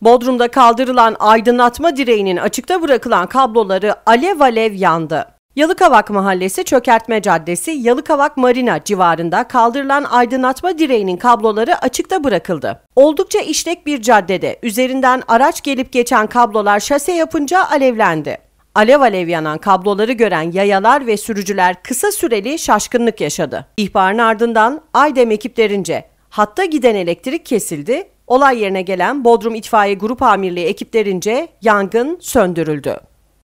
Bodrum'da kaldırılan aydınlatma direğinin açıkta bırakılan kabloları alev alev yandı. Yalıkavak Mahallesi Çökertme Caddesi, Yalıkavak Marina civarında kaldırılan aydınlatma direğinin kabloları açıkta bırakıldı. Oldukça işlek bir caddede üzerinden araç gelip geçen kablolar şase yapınca alevlendi. Alev alev yanan kabloları gören yayalar ve sürücüler kısa süreli şaşkınlık yaşadı. İhbarın ardından Aydem ekiplerince hatta giden elektrik kesildi Olay yerine gelen Bodrum İtfaiye Grup Amirliği ekiplerince yangın söndürüldü.